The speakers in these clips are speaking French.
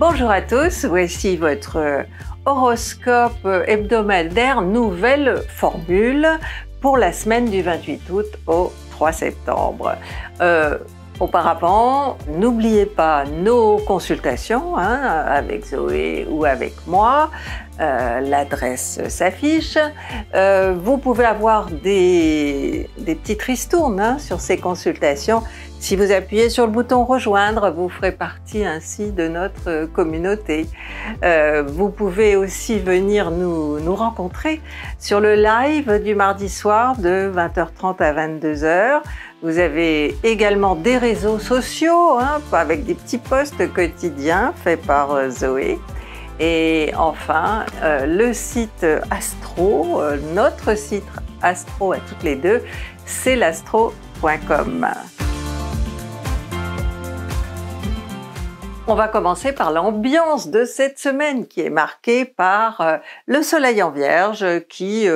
Bonjour à tous, voici votre euh, horoscope euh, hebdomadaire, nouvelle formule pour la semaine du 28 août au 3 septembre. Euh, Auparavant, n'oubliez pas nos consultations hein, avec Zoé ou avec moi. Euh, l'adresse s'affiche. Euh, vous pouvez avoir des, des petites ristournes hein, sur ces consultations. Si vous appuyez sur le bouton rejoindre, vous ferez partie ainsi de notre communauté. Euh, vous pouvez aussi venir nous rencontrer sur le live du mardi soir de 20h30 à 22h. Vous avez également des réseaux sociaux, hein, avec des petits posts quotidiens faits par euh, Zoé. Et enfin, euh, le site Astro, euh, notre site Astro à toutes les deux, c'est l'astro.com. On va commencer par l'ambiance de cette semaine qui est marquée par le soleil en vierge qui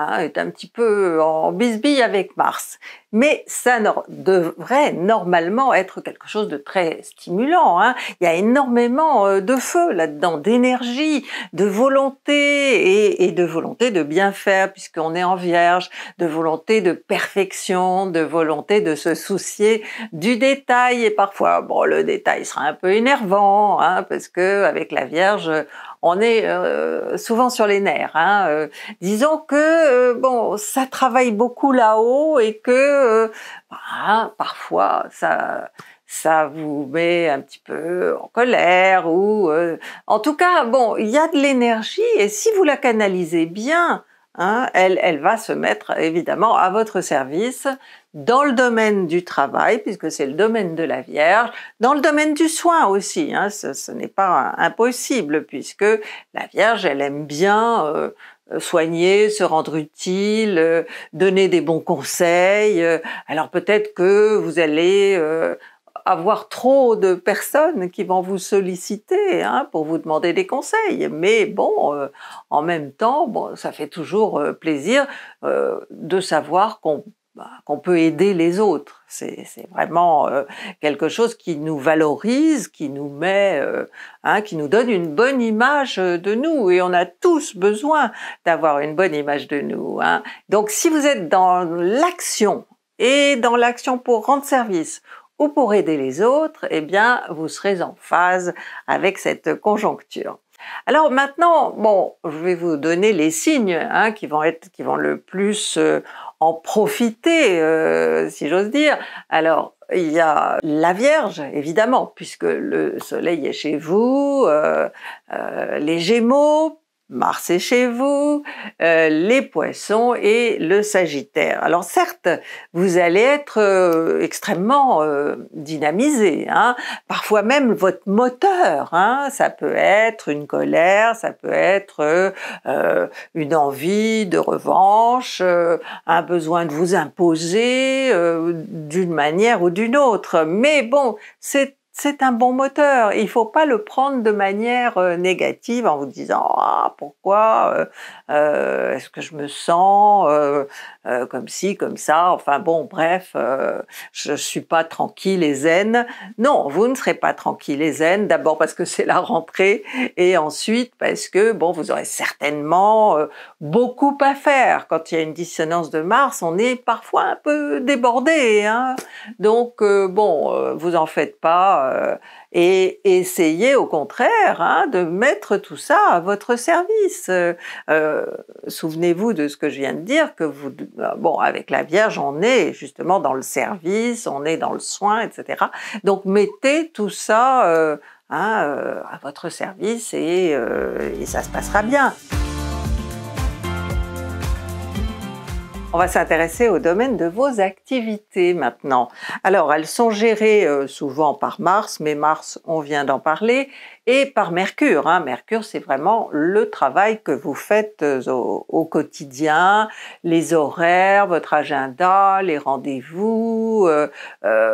ah, est un petit peu en bisbille avec Mars. Mais ça devrait normalement être quelque chose de très stimulant. Hein. Il y a énormément euh, de feu là-dedans, d'énergie, de volonté et, de volonté de bien faire puisqu'on est en Vierge, de volonté de perfection, de volonté de se soucier du détail et parfois bon le détail sera un peu énervant hein, parce que avec la Vierge on est euh, souvent sur les nerfs. Hein, euh, disons que euh, bon, ça travaille beaucoup là-haut et que bah, parfois ça vous met un petit peu en colère ou en tout cas bon, il y a de l'énergie et si vous la canalisez bien, hein, elle, va se mettre évidemment à votre service dans le domaine du travail, puisque c'est le domaine de la Vierge, dans le domaine du soin aussi. Hein, ce, n'est pas impossible, puisque la Vierge, elle aime bien... Euh, euh, soigner, se rendre utile, euh, donner des bons conseils. alors peut-être que vous allez avoir trop de personnes qui vont vous solliciter hein, pour vous demander des conseils. Mais bon, en même temps, bon, ça fait toujours plaisir de savoir qu'on bah, qu'on peut aider les autres. C'est vraiment euh, quelque chose qui nous valorise, qui nous met, euh, hein, qui nous donne une bonne image euh, de nous. Et on a tous besoin d'avoir une bonne image de nous. Hein. Donc si vous êtes dans l'action et dans l'action pour rendre service ou pour aider les autres, eh bien, vous serez en phase avec cette conjoncture. Alors maintenant, bon, je vais vous donner les signes hein, qui vont être, qui vont le plus en profiter, euh, si j'ose dire. Alors, il y a la Vierge, évidemment, puisque le Soleil est chez vous, euh, euh, les Gémeaux, Mars est chez vous, euh, les poissons et le Sagittaire. Alors certes, vous allez être euh, extrêmement euh, dynamisé, hein. parfois même votre moteur, hein, ça peut être une colère, ça peut être une envie de revanche, un besoin de vous imposer d'une manière ou d'une autre. Mais bon, c'est c'est un bon moteur. Il ne faut pas le prendre de manière euh, négative en vous disant ah pourquoi euh, euh, est-ce que je me sens comme ci comme ça. Enfin bon bref, je, ne suis pas tranquille et zen. Non, vous ne serez pas tranquille et zen. D'abord parce que c'est la rentrée et ensuite parce que bon vous aurez certainement beaucoup à faire. Quand il y a une dissonance de Mars, on est parfois un peu débordé. Hein. Donc bon, vous en faites pas euh, et essayez au contraire hein, de mettre tout ça à votre service. Euh, souvenez-vous de ce que je viens de dire, que vous, euh, bon, avec la Vierge, on est justement dans le service, on est dans le soin, etc. Donc mettez tout ça hein, à votre service et ça se passera bien. On va s'intéresser au domaine de vos activités maintenant. Alors, elles sont gérées euh, souvent par Mars, mais Mars, on vient d'en parler, et par Mercure. Hein. Mercure, c'est vraiment le travail que vous faites euh, au, quotidien, les horaires, votre agenda, les rendez-vous, euh,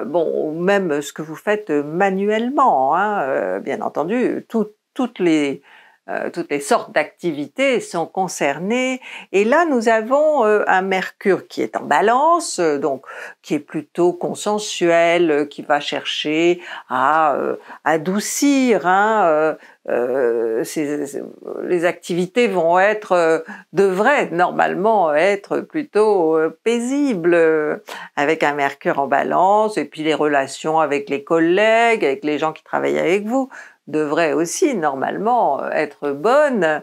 bon, même ce que vous faites manuellement. Hein, bien entendu, toutes les euh, toutes les sortes d'activités sont concernées. Et là, nous avons euh, un Mercure qui est en balance, euh, donc qui est plutôt consensuel, qui va chercher à adoucir. Hein, les activités vont être, devraient normalement être plutôt paisibles avec un Mercure en balance et puis les relations avec les collègues, avec les gens qui travaillent avec vous devrait aussi normalement être bonne.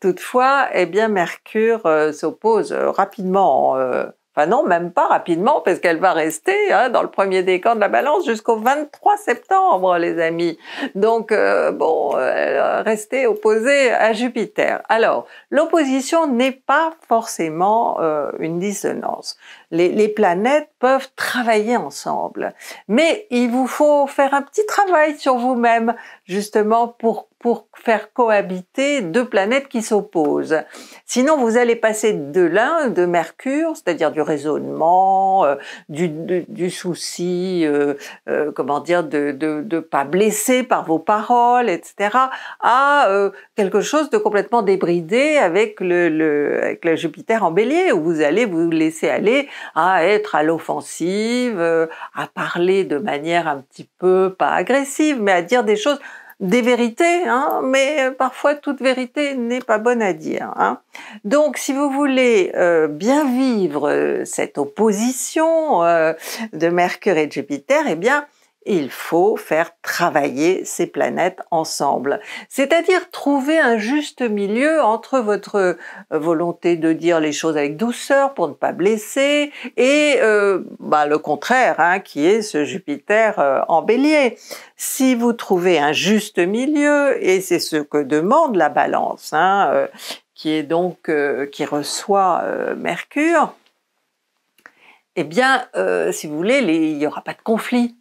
Toutefois, eh bien Mercure euh, s'oppose euh, rapidement euh, Enfin non, même pas rapidement, parce qu'elle va rester hein, dans le premier décan de la balance jusqu'au 23 septembre, les amis. Donc, euh, bon, euh, rester opposée à Jupiter. Alors, l'opposition n'est pas forcément euh, une dissonance. Les, les, planètes peuvent travailler ensemble. Mais il vous faut faire un petit travail sur vous-même, justement, pour pour faire cohabiter deux planètes qui s'opposent. Sinon, vous allez passer de l'un, de Mercure, c'est-à-dire du raisonnement, euh, du, souci, euh, euh, comment dire, de ne pas blesser par vos paroles, etc., à euh, quelque chose de complètement débridé avec le, le, avec le Jupiter en bélier, où vous allez vous laisser aller à être à l'offensive, à parler de manière un petit peu, pas agressive, mais à dire des choses des vérités, hein, mais euh, parfois toute vérité n'est pas bonne à dire. Hein. Donc si vous voulez euh, bien vivre euh, cette opposition de Mercure et de Jupiter, eh bien il faut faire travailler ces planètes ensemble. C'est-à-dire trouver un juste milieu entre votre euh, volonté de dire les choses avec douceur pour ne pas blesser et euh, bah, le contraire, hein, qui est ce Jupiter euh, en bélier. Si vous trouvez un juste milieu, et c'est ce que demande la balance, hein, qui est donc qui reçoit Mercure, eh bien, si vous voulez, il n'y aura pas de conflit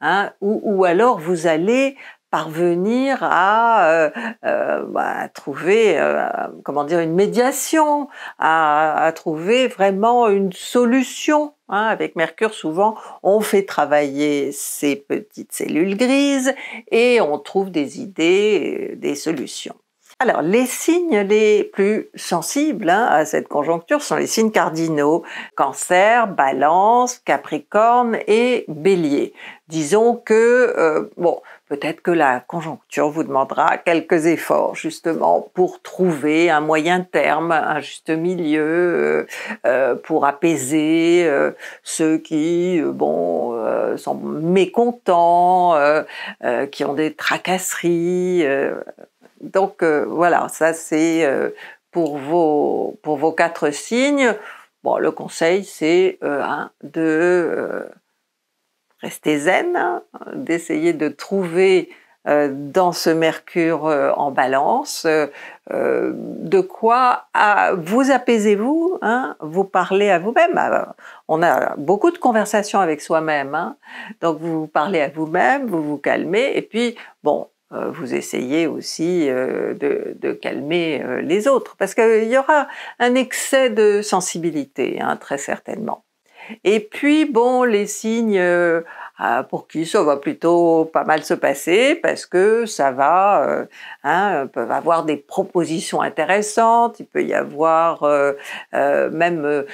Hein, ou, alors vous allez parvenir à, euh, euh, bah, trouver euh, comment dire une médiation, à, trouver vraiment une solution. Hein. avec Mercure, souvent, on fait travailler ces petites cellules grises et on trouve des idées, des solutions. Alors, les signes les plus sensibles hein, à cette conjoncture sont les signes cardinaux, cancer, balance, capricorne et bélier. Disons que, euh, bon, peut-être que la conjoncture vous demandera quelques efforts justement pour trouver un moyen terme, un juste milieu, euh, euh, pour apaiser ceux qui, bon, sont mécontents, qui ont des tracasseries donc euh, voilà, ça c'est euh, pour, vos, pour vos quatre signes. Bon, le conseil c'est euh, de rester zen, hein, d'essayer de trouver dans ce Mercure en balance, de quoi vous apaisez-vous, hein, vous parlez à vous-même. Ah, on a beaucoup de conversations avec soi-même, hein. donc vous parlez à vous-même, vous vous calmez, et puis bon, euh, vous essayez aussi euh, de, calmer euh, les autres, parce qu'il y aura un excès de sensibilité, hein, très certainement. Et puis, bon, les signes ah, pour qui ça va plutôt pas mal se passer parce que ça va, euh, hein, euh, peuvent avoir des propositions intéressantes, il peut y avoir euh, même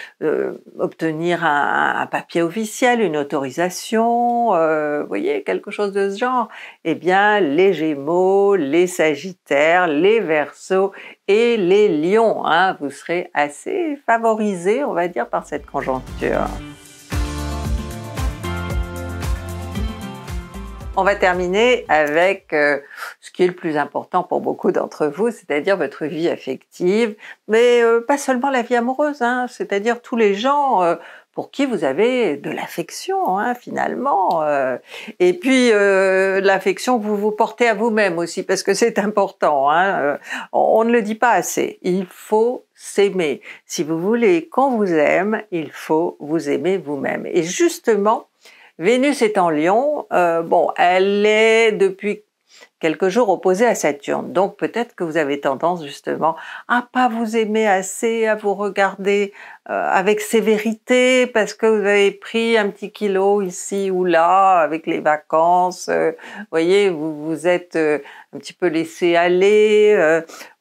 obtenir un, papier officiel, une autorisation, vous voyez, quelque chose de ce genre. Eh bien, les Gémeaux, les Sagittaires, les Verseaux et les Lions, hein, vous serez assez favorisés, on va dire, par cette conjoncture. On va terminer avec euh, ce qui est le plus important pour beaucoup d'entre vous, c'est-à-dire votre vie affective, mais euh, pas seulement la vie amoureuse, hein. c'est-à-dire tous les gens euh, pour qui vous avez de l'affection hein, finalement. et puis l'affection que vous vous portez à vous-même aussi, parce que c'est important, on, hein. on ne le dit pas assez. Il faut s'aimer. Si vous voulez qu'on vous aime, il faut vous aimer vous-même. Et justement, Vénus est en Lion. Euh, bon, elle est depuis quelques jours opposés à Saturne. Donc peut-être que vous avez tendance justement à pas vous aimer assez, à vous regarder euh, avec sévérité parce que vous avez pris un petit kilo ici ou là avec les vacances. Euh, vous voyez, vous vous êtes euh, un petit peu laissé aller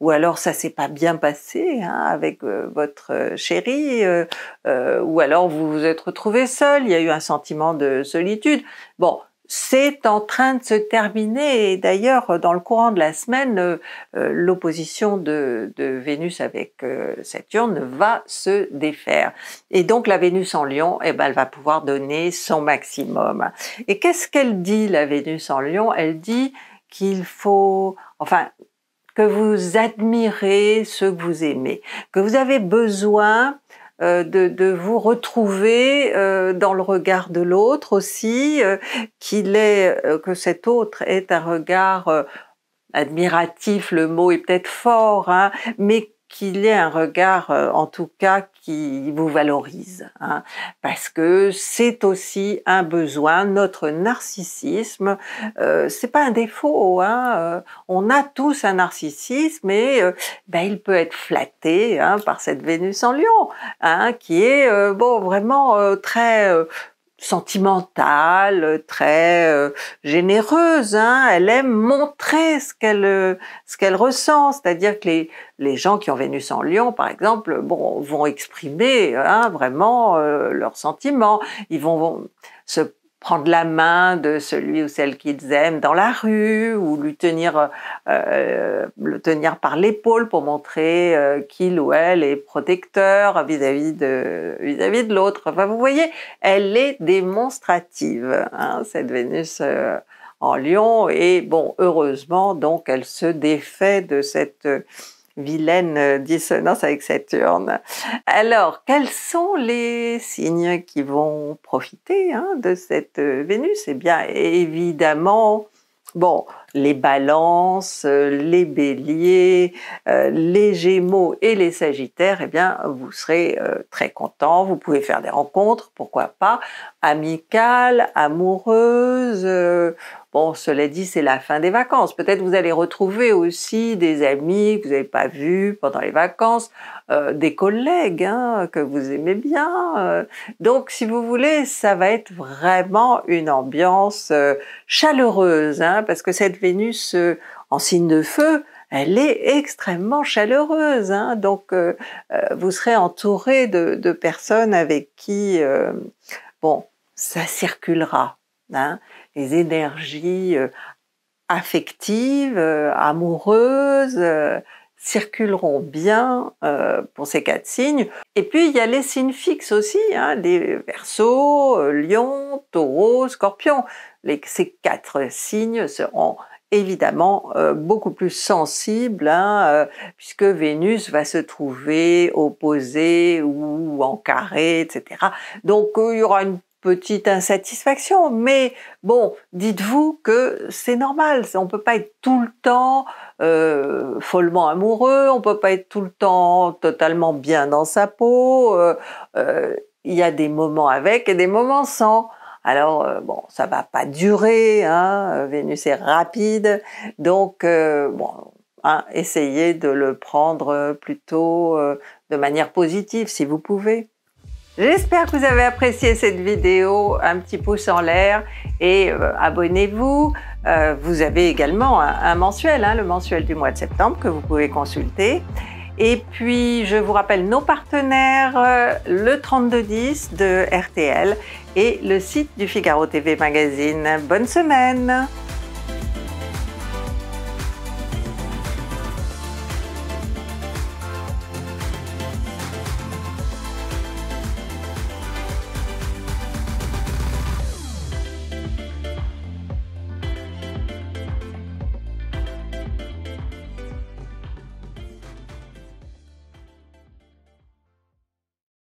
ou alors ça s'est pas bien passé hein, avec votre chérie ou alors vous vous êtes retrouvé seul. Il y a eu un sentiment de solitude. Bon, c'est en train de se terminer. Et d'ailleurs, dans le courant de la semaine, euh, euh, l'opposition de, Vénus avec euh, Saturne va se défaire. Et donc, la Vénus en Lion, eh ben, elle va pouvoir donner son maximum. Et qu'est-ce qu'elle dit, la Vénus en Lion Elle dit qu'il faut, enfin, que vous admirez ce que vous aimez, que vous avez besoin euh, de, vous retrouver euh, dans le regard de l'autre aussi, euh, qu'il est que cet autre est un regard admiratif, le mot est peut-être fort, hein, mais qu'il ait un regard, euh, en tout cas, qui vous valorise, hein. parce que c'est aussi un besoin. Notre narcissisme, euh, c'est pas un défaut. Hein, euh. on a tous un narcissisme, et ben, il peut être flatté hein, par cette Vénus en Lion, hein, qui est bon vraiment très sentimentale, très euh, généreuse. Hein. Elle aime montrer ce qu'elle euh, ce qu'elle ressent, c'est-à-dire que les, gens qui ont Vénus en Lion, par exemple, bon, vont exprimer hein, vraiment euh, leurs sentiments. Ils vont, vont se prendre la main de celui ou celle qu'ils aiment dans la rue ou lui tenir euh, euh, le tenir par l'épaule pour montrer euh, qu'il ou elle est protecteur vis-à-vis de vis-à-vis de l'autre. Enfin, vous voyez, elle est démonstrative hein, cette Vénus en Lion et bon, heureusement donc elle se défait de cette vilaine euh, dissonance avec Saturne. Alors, quels sont les signes qui vont profiter hein, de cette euh, Vénus Eh bien, évidemment, bon, les balances, euh, les béliers, les gémeaux et les sagittaires, eh bien, vous serez très contents. Vous pouvez faire des rencontres, pourquoi pas, amicales, amoureuses, Bon, cela dit, c'est la fin des vacances. Peut-être vous allez retrouver aussi des amis que vous n'avez pas vus pendant les vacances, euh, des collègues hein, que vous aimez bien. Euh. Donc, si vous voulez, ça va être vraiment une ambiance euh, chaleureuse, hein, parce que cette Vénus en signe de feu, elle est extrêmement chaleureuse. Hein. donc, vous serez entouré de, personnes avec qui, bon, ça circulera les énergies euh, affectives, euh, amoureuses, euh, circuleront bien pour ces quatre signes. Et puis il y a les signes fixes aussi, hein, des les Verseau, Lion, Taureau, Scorpion. ces quatre signes seront évidemment beaucoup plus sensibles hein, puisque Vénus va se trouver opposée ou en carré, etc. Donc il y aura une petite insatisfaction, mais bon, dites-vous que c'est normal, on ne peut pas être tout le temps euh, follement amoureux, on ne peut pas être tout le temps totalement bien dans sa peau, euh, euh, il y a des moments avec et des moments sans. Alors, bon, ça va pas durer, hein, Vénus est rapide, donc, bon, hein, essayez de le prendre plutôt de manière positive si vous pouvez. J'espère que vous avez apprécié cette vidéo, un petit pouce en l'air et euh, abonnez-vous. Euh, vous avez également un, mensuel, hein, le mensuel du mois de septembre que vous pouvez consulter. Et puis, je vous rappelle nos partenaires, euh, le 3210 de RTL et le site du Figaro TV Magazine. Bonne semaine